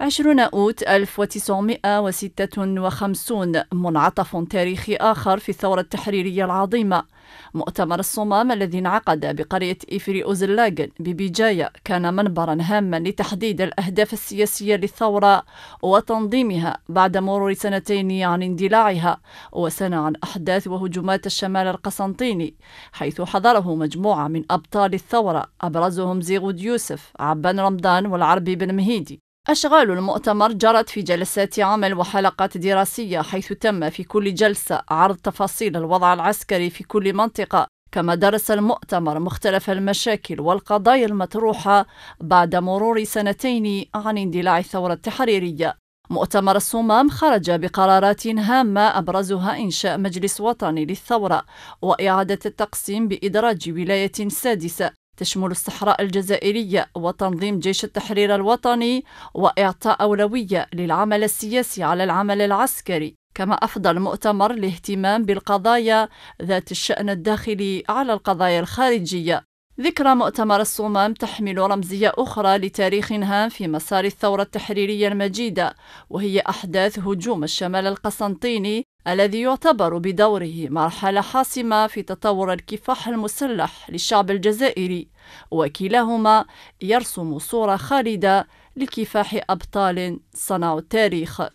20 أوت 1956 منعطف تاريخي آخر في الثورة التحريرية العظيمة مؤتمر الصمام الذي انعقد بقرية إفري أوزلاغن ببيجاية كان منبرا هاما لتحديد الأهداف السياسية للثورة وتنظيمها بعد مرور سنتين عن اندلاعها وسنة عن أحداث وهجومات الشمال القسنطيني حيث حضره مجموعة من أبطال الثورة أبرزهم زيغود يوسف عبان رمضان والعربي بن مهيدي أشغال المؤتمر جرت في جلسات عمل وحلقات دراسية حيث تم في كل جلسة عرض تفاصيل الوضع العسكري في كل منطقة كما درس المؤتمر مختلف المشاكل والقضايا المطروحة بعد مرور سنتين عن اندلاع الثورة التحريرية مؤتمر الصمام خرج بقرارات هامة أبرزها إنشاء مجلس وطني للثورة وإعادة التقسيم بإدراج ولاية سادسة تشمل الصحراء الجزائرية وتنظيم جيش التحرير الوطني وإعطاء أولوية للعمل السياسي على العمل العسكري كما أفضى المؤتمر الاهتمام بالقضايا ذات الشأن الداخلي على القضايا الخارجية ذكرى مؤتمر الصمام تحمل رمزية أخرى لتاريخ هام في مسار الثورة التحريرية المجيدة وهي أحداث هجوم الشمال القسنطيني الذي يعتبر بدوره مرحلة حاسمة في تطور الكفاح المسلح للشعب الجزائري وكلاهما يرسم صورة خالدة لكفاح أبطال صنعوا التاريخ